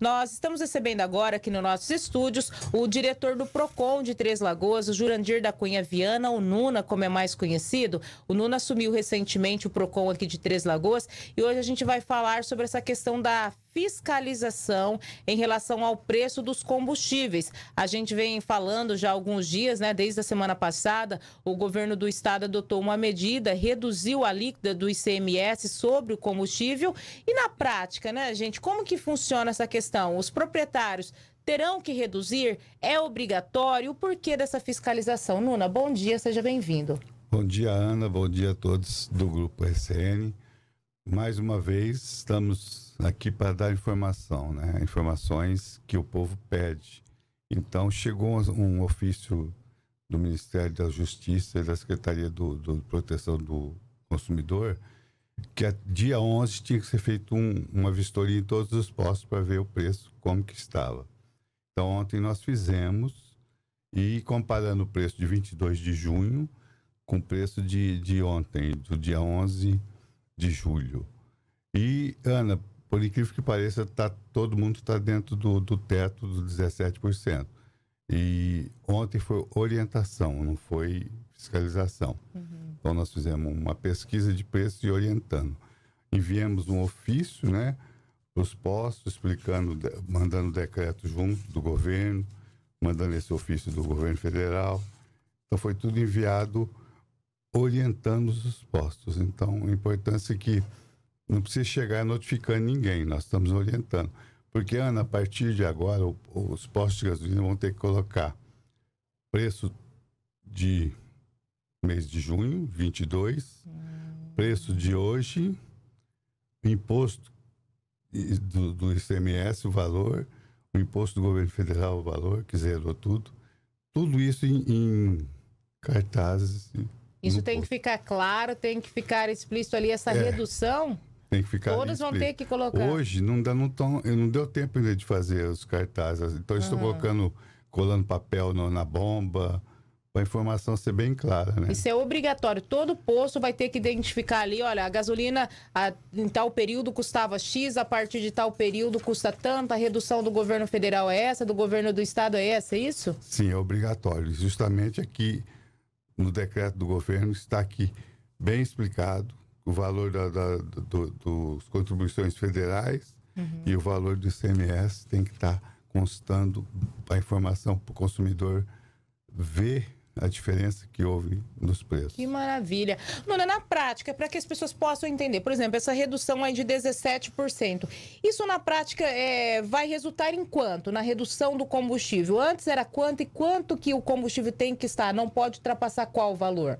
Nós estamos recebendo agora aqui nos nossos estúdios o diretor do PROCON de Três Lagoas, o Jurandir da Cunha Viana, o Nuna, como é mais conhecido. O Nuna assumiu recentemente o PROCON aqui de Três Lagoas e hoje a gente vai falar sobre essa questão da fiscalização em relação ao preço dos combustíveis. A gente vem falando já há alguns dias, né? Desde a semana passada, o governo do estado adotou uma medida, reduziu a líquida do ICMS sobre o combustível. E na prática, né, gente, como que funciona essa questão? Os proprietários terão que reduzir? É obrigatório? O porquê dessa fiscalização? Nuna, bom dia, seja bem-vindo. Bom dia, Ana. Bom dia a todos do Grupo SN. Mais uma vez, estamos aqui para dar informação, né? informações que o povo pede. Então, chegou um ofício do Ministério da Justiça e da Secretaria do, do Proteção do Consumidor, que dia 11 tinha que ser feito um, uma vistoria em todos os postos para ver o preço, como que estava. Então, ontem nós fizemos e comparando o preço de 22 de junho com o preço de, de ontem, do dia 11 de julho. E, Ana, por incrível que pareça, tá, todo mundo está dentro do, do teto dos 17%. E ontem foi orientação, não foi fiscalização. Uhum. Então, nós fizemos uma pesquisa de preços e orientando. Enviamos um ofício né, para os postos, explicando, mandando decreto junto do governo, mandando esse ofício do governo federal. Então, foi tudo enviado orientando os postos. Então, a importância é que não precisa chegar notificando ninguém, nós estamos orientando. Porque, Ana, a partir de agora, os postos de gasolina vão ter que colocar preço de mês de junho, 22, hum. preço de hoje, imposto do, do ICMS, o valor, o imposto do governo federal, o valor, que zerou tudo. Tudo isso em, em cartazes assim. Isso no tem que ficar claro, tem que ficar explícito ali essa é, redução. Tem que ficar Todas vão ter que colocar. Hoje não, dá, não, tão, não deu tempo ainda de fazer os cartazes. Então, uhum. estou colocando, colando papel no, na bomba, para a informação ser bem clara, né? Isso é obrigatório. Todo posto vai ter que identificar ali, olha, a gasolina a, em tal período custava X, a partir de tal período custa tanto, a redução do governo federal é essa, do governo do estado é essa, é isso? Sim, é obrigatório. Justamente aqui no decreto do governo, está aqui bem explicado o valor da, da do, dos contribuições federais uhum. e o valor do ICMS tem que estar tá constando a informação para o consumidor ver a diferença que houve nos preços. Que maravilha. Nuna, na prática, para que as pessoas possam entender, por exemplo, essa redução aí de 17%, isso na prática é, vai resultar em quanto? Na redução do combustível? Antes era quanto e quanto que o combustível tem que estar? Não pode ultrapassar qual o valor?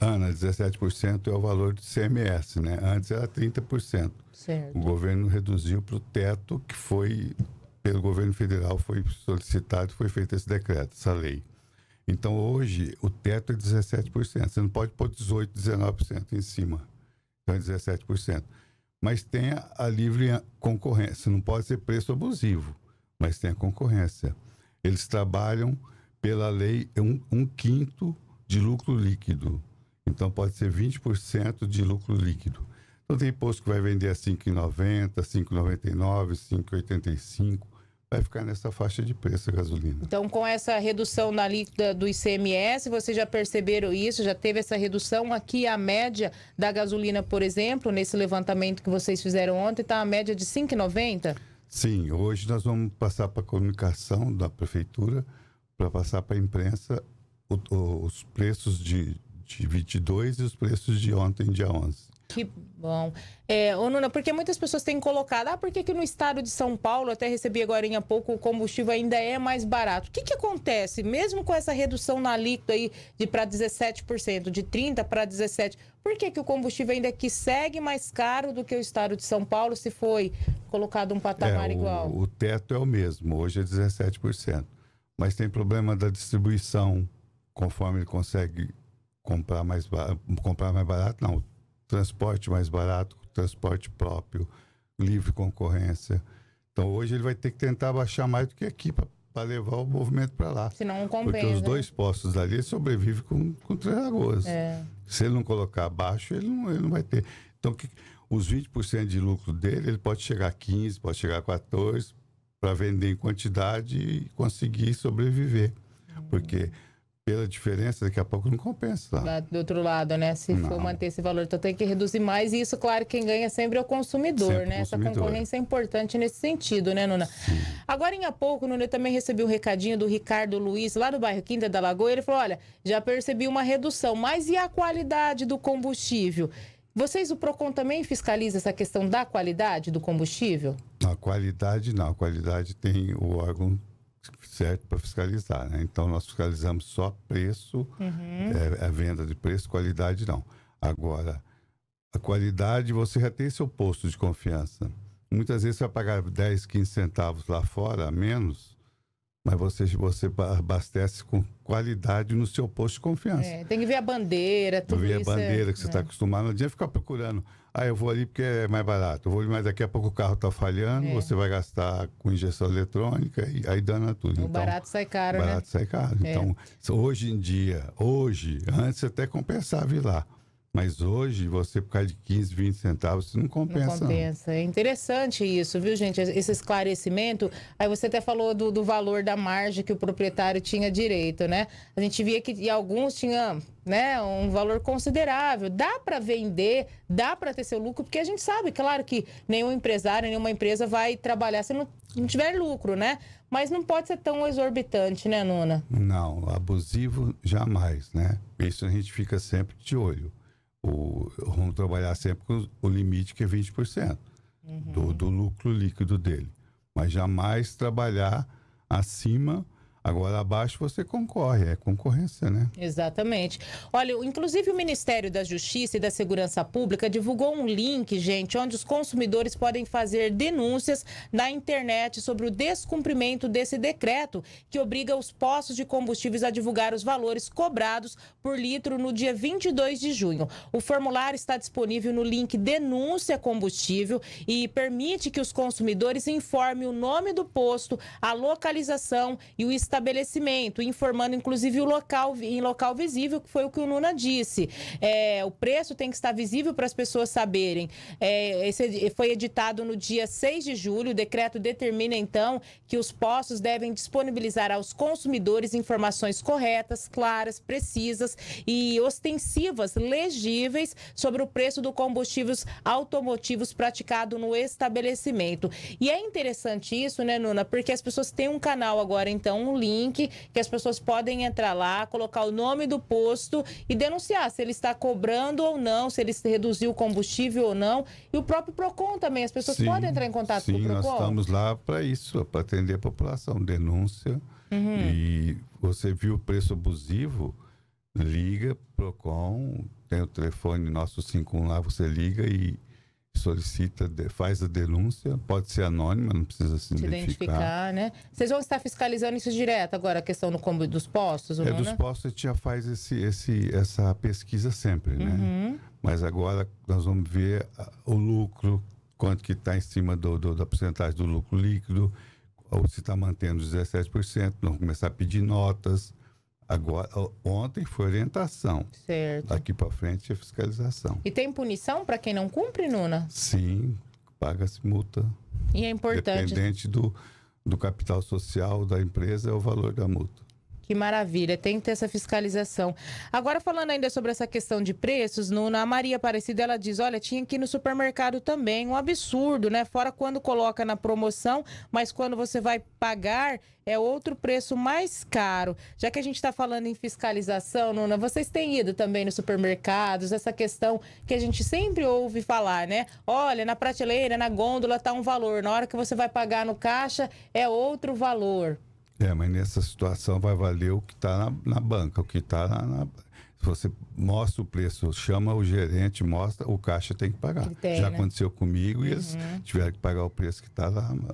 Ana, 17% é o valor do CMS, né? Antes era 30%. Certo. O governo reduziu para o teto que foi, pelo governo federal, foi solicitado, foi feito esse decreto, essa lei. Então, hoje, o teto é 17%. Você não pode pôr 18%, 19% em cima. Então, é 17%. Mas tenha a livre concorrência. Não pode ser preço abusivo, mas tem a concorrência. Eles trabalham pela lei é um, um quinto de lucro líquido. Então, pode ser 20% de lucro líquido. Então, tem posto que vai vender a 5,90, 5,99, 5,85 vai ficar nessa faixa de preço a gasolina. Então, com essa redução na alíquota do ICMS, vocês já perceberam isso? Já teve essa redução? Aqui a média da gasolina, por exemplo, nesse levantamento que vocês fizeram ontem, está a média de 5,90? Sim, hoje nós vamos passar para a comunicação da prefeitura, para passar para a imprensa o, o, os preços de, de 22 e os preços de ontem, dia 11. Que bom. É, ô Nuna, porque muitas pessoas têm colocado, ah, por que, que no estado de São Paulo, até recebi agora há pouco, o combustível ainda é mais barato? O que, que acontece, mesmo com essa redução na alíquota aí de para 17%, de 30% para 17%, por que, que o combustível ainda é que segue mais caro do que o estado de São Paulo, se foi colocado um patamar é, o, igual? O teto é o mesmo, hoje é 17%. Mas tem problema da distribuição, conforme ele consegue comprar mais barato, comprar mais barato não, transporte mais barato, transporte próprio, livre concorrência. Então hoje ele vai ter que tentar baixar mais do que aqui para levar o movimento para lá. Se não compensa. Porque os né? dois postos ali sobrevivem com, com Três Lagoas. É. Se ele não colocar abaixo, ele não, ele não vai ter. Então que, os 20% de lucro dele, ele pode chegar a 15%, pode chegar a 14% para vender em quantidade e conseguir sobreviver. Uhum. Porque pela diferença, daqui a pouco não compensa. Tá? Lá do outro lado, né? Se não. for manter esse valor, então tem que reduzir mais. E isso, claro, quem ganha é sempre é o consumidor, sempre né? consumidor. Essa concorrência é importante nesse sentido, né, Nuna? Sim. Agora, em a pouco, Nuna, eu também recebi um recadinho do Ricardo Luiz, lá do bairro Quinta da Lagoa. Ele falou: olha, já percebi uma redução, mas e a qualidade do combustível? Vocês, o PROCON também fiscaliza essa questão da qualidade do combustível? A qualidade não, a qualidade tem o órgão certo para fiscalizar. Né? Então, nós fiscalizamos só preço, uhum. é, a é venda de preço, qualidade não. Agora, a qualidade, você já tem seu posto de confiança. Muitas vezes você vai pagar 10, 15 centavos lá fora, a menos, mas você, você abastece com qualidade no seu posto de confiança. É, tem que ver a bandeira, tudo ver isso. Ver é, a bandeira é... que você está né? é. acostumado. Não adianta ficar procurando. Ah, eu vou ali porque é mais barato. Eu vou ali, mas daqui a pouco o carro está falhando, é. você vai gastar com injeção eletrônica e aí dana tudo. O então, barato sai caro, barato né? barato sai caro. É. Então, hoje em dia, hoje, antes até compensava ir lá. Mas hoje, você por causa de 15, 20 centavos, isso não compensa. Não compensa. Não. É interessante isso, viu, gente? Esse esclarecimento. Aí você até falou do, do, valor da margem que o proprietário tinha direito, né? A gente via que alguns tinham né, um valor considerável. Dá para vender, dá para ter seu lucro, porque a gente sabe, claro, que nenhum empresário, nenhuma empresa vai trabalhar se não, não tiver lucro, né? Mas não pode ser tão exorbitante, né, Nuna? Não, abusivo jamais, né? Isso a gente fica sempre de olho o, vamos trabalhar sempre com o limite que é 20% uhum. do, do lucro líquido dele. Mas jamais trabalhar acima Agora abaixo você concorre, é concorrência, né? Exatamente. Olha, inclusive o Ministério da Justiça e da Segurança Pública divulgou um link, gente, onde os consumidores podem fazer denúncias na internet sobre o descumprimento desse decreto que obriga os postos de combustíveis a divulgar os valores cobrados por litro no dia 22 de junho. O formulário está disponível no link Denúncia Combustível e permite que os consumidores informem o nome do posto, a localização e o estado estabelecimento, informando inclusive o local em local visível, que foi o que o Nuna disse. É, o preço tem que estar visível para as pessoas saberem. É, esse foi editado no dia 6 de julho. O decreto determina então que os postos devem disponibilizar aos consumidores informações corretas, claras, precisas e ostensivas, legíveis sobre o preço do combustíveis automotivos praticado no estabelecimento. E é interessante isso, né, Nuna? Porque as pessoas têm um canal agora, então, um link link que as pessoas podem entrar lá, colocar o nome do posto e denunciar se ele está cobrando ou não, se ele reduziu o combustível ou não. E o próprio PROCON também, as pessoas sim, podem entrar em contato sim, com o PROCON. Sim, Nós estamos lá para isso, para atender a população. Denúncia. Uhum. E você viu o preço abusivo? Liga, PROCON, tem o telefone nosso 51 lá, você liga e solicita, faz a denúncia, pode ser anônima, não precisa se, identificar. identificar. né? Vocês vão estar fiscalizando isso direto agora, a questão no combo dos postos? É, não, dos né? postos a gente já faz esse, esse, essa pesquisa sempre, né? Uhum. Mas agora nós vamos ver ah, o lucro, quanto que está em cima do, do, da porcentagem do lucro líquido, ou se está mantendo os 17%, vamos começar a pedir notas, Agora, ontem foi orientação. Certo. Daqui para frente é fiscalização. E tem punição para quem não cumpre, Nuna? Sim, paga-se multa. E é importante. Dependente do, do capital social da empresa é o valor da multa. Que maravilha, tem que ter essa fiscalização. Agora, falando ainda sobre essa questão de preços, Nuna, a Maria Aparecida, ela diz, olha, tinha que ir no supermercado também, um absurdo, né? Fora quando coloca na promoção, mas quando você vai pagar, é outro preço mais caro. Já que a gente está falando em fiscalização, Nuna, vocês têm ido também nos supermercados, essa questão que a gente sempre ouve falar, né? Olha, na prateleira, na gôndola tá um valor, na hora que você vai pagar no caixa, é outro valor. É, mas nessa situação vai valer o que está na, na, banca, o que está na, na, Se você mostra o preço, chama o gerente, mostra, o caixa tem que pagar. Tem, Já né? aconteceu comigo e eles uhum. tiveram que pagar o preço que está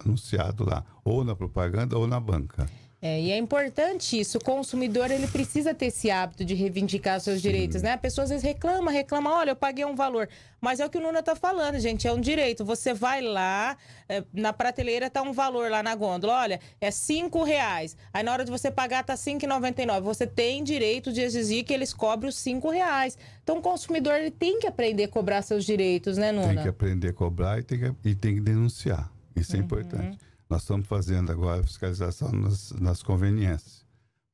anunciado lá, ou na propaganda ou na banca. É, e é importante isso. O consumidor ele precisa ter esse hábito de reivindicar seus Sim. direitos, né? A pessoa às vezes reclama, reclama, olha, eu paguei um valor. Mas é o que o Nuna tá falando, gente, é um direito. Você vai lá, é, na prateleira tá um valor lá na gôndola, olha, é cinco reais. Aí na hora de você pagar tá R$ 5,99. Você tem direito de exigir que eles cobrem os cinco reais. Então o consumidor ele tem que aprender a cobrar seus direitos, né, Nuna? Tem que aprender a cobrar e tem que, e tem que denunciar. Isso é uhum. importante. Nós estamos fazendo agora a fiscalização nas, nas conveniências,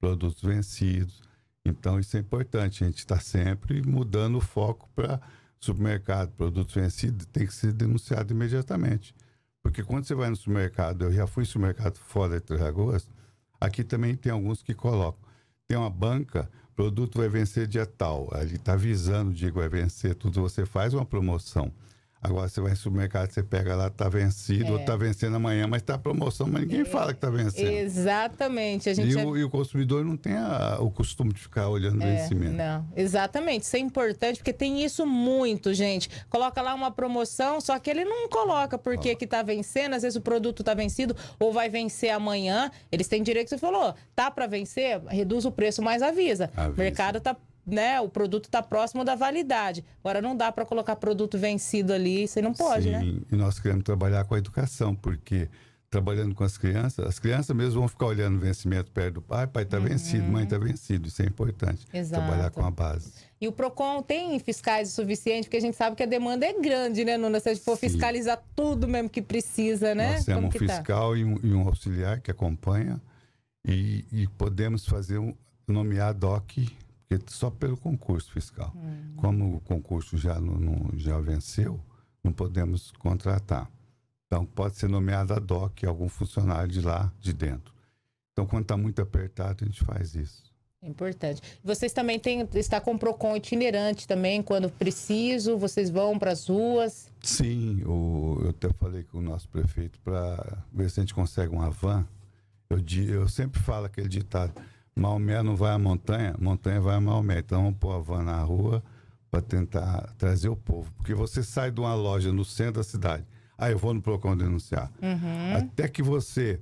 produtos vencidos. Então, isso é importante. A gente está sempre mudando o foco para supermercado, produtos vencidos, tem que ser denunciado imediatamente. Porque quando você vai no supermercado, eu já fui supermercado fora de Três Lagoas, aqui também tem alguns que colocam. Tem uma banca, produto vai vencer dia tal, ele está avisando, digo, vai vencer tudo, você faz uma promoção. Agora você vai no supermercado, você pega lá, tá vencido, é. ou tá vencendo amanhã, mas tá promoção, mas ninguém é. fala que tá vencendo. Exatamente. A gente e, é... o, e o consumidor não tem a, o costume de ficar olhando é, vencimento. Não, exatamente. Isso é importante, porque tem isso muito, gente. Coloca lá uma promoção, só que ele não coloca porque ah. que tá vencendo, às vezes o produto tá vencido, ou vai vencer amanhã. Eles têm direito, você falou, tá para vencer, reduz o preço, mas avisa. avisa. O mercado tá né, o produto está próximo da validade. Agora, não dá para colocar produto vencido ali, você não pode, Sim, né? Sim, e nós queremos trabalhar com a educação, porque trabalhando com as crianças, as crianças mesmo vão ficar olhando o vencimento perto do pai, pai está uhum. vencido, mãe está vencido, isso é importante, Exato. trabalhar com a base. E o PROCON tem fiscais o suficiente, porque a gente sabe que a demanda é grande, né, Nuna? Se a gente for Sim. fiscalizar tudo mesmo que precisa, né? Nós temos um tá? fiscal tá? e, um, e, um, auxiliar que acompanha e, e podemos fazer um, nomear DOC porque só pelo concurso fiscal. Hum. Como o concurso já, não, já venceu, não podemos contratar. Então, pode ser nomeado a DOC algum funcionário de lá, de dentro. Então, quando está muito apertado, a gente faz isso. Importante. Vocês também têm, está com o PROCON itinerante também, quando preciso, vocês vão para as ruas? Sim, o, eu até falei com o nosso prefeito para ver se a gente consegue uma van. Eu, eu sempre falo aquele ditado, Maomé não vai à montanha, montanha vai a Maomé. Então vamos pôr a van na rua para tentar trazer o povo. Porque você sai de uma loja no centro da cidade, aí ah, eu vou no Procon denunciar. Uhum. Até que você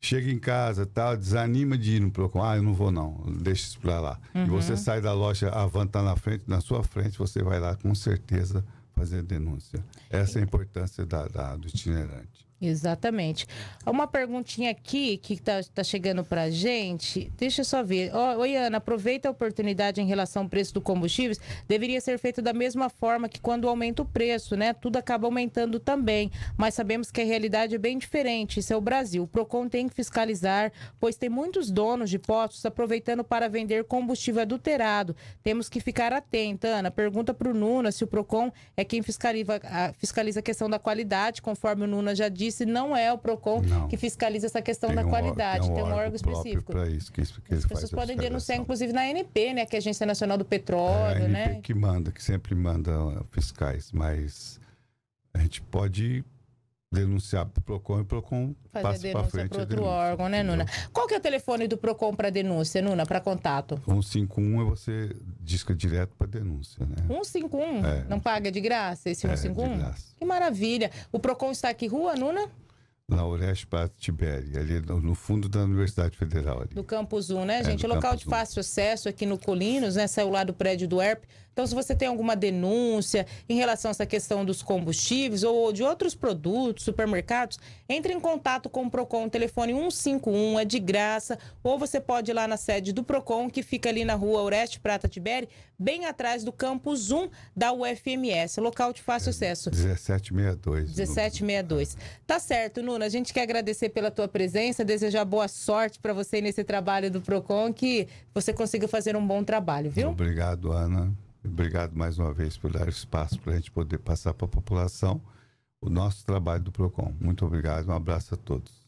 chega em casa, tal, desanima de ir no Procon. Ah, eu não vou não, deixa isso para lá. Uhum. E você sai da loja, a van está na frente, na sua frente, você vai lá com certeza fazer denúncia. Essa é a importância da, da do itinerante. Exatamente. Uma perguntinha aqui que está tá chegando para gente. Deixa eu só ver. Oh, oi, Ana, aproveita a oportunidade em relação ao preço do combustíveis. Deveria ser feito da mesma forma que quando aumenta o preço, né? Tudo acaba aumentando também. Mas sabemos que a realidade é bem diferente. Isso é o Brasil. O PROCON tem que fiscalizar, pois tem muitos donos de postos aproveitando para vender combustível adulterado. Temos que ficar atenta, Ana. Pergunta para o Nuna se o PROCON é quem fiscaliza, ah, fiscaliza a questão da qualidade, conforme o Nuna já disse disse, não é o PROCON não. que fiscaliza essa questão tem da um, qualidade. Tem um, tem um órgão, específico. Para isso, que que As pessoas podem denunciar, inclusive, na ANP, né, que é a Agência Nacional do Petróleo. É, a ANP né? que manda, que sempre manda fiscais, mas a gente pode denunciar para o PROCON e o PROCON Fazer passa para frente. Para outro órgão, né, Nuna? Entendeu? Qual que é o telefone do PROCON para denúncia, Nuna, para contato? 151 é você disca é direto para denúncia, né? 151? É. Não paga de graça esse é, 151? De graça. Que maravilha. O PROCON está aqui, rua, Nuna? na Oreste para Tibério, ali no, fundo da Universidade Federal. Ali. Do Campus 1, né, é, gente? É, Local de fácil acesso aqui no Colinos, né? Saiu lá do prédio do ERP. Então, se você tem alguma denúncia em relação a essa questão dos combustíveis ou de outros produtos, supermercados, entre em contato com o PROCON, telefone 151, é de graça. Ou você pode ir lá na sede do PROCON, que fica ali na rua Oreste Prata Tibere, bem atrás do campus 1 da UFMS, local de fácil é, acesso. 1762. 1762. Tá certo, Nuna, a gente quer agradecer pela tua presença, desejar boa sorte para você nesse trabalho do PROCON, que você consiga fazer um bom trabalho, viu? Obrigado, Ana. Obrigado mais uma vez por dar espaço para a gente poder passar para a população o nosso trabalho do PROCON. Muito obrigado, um abraço a todos.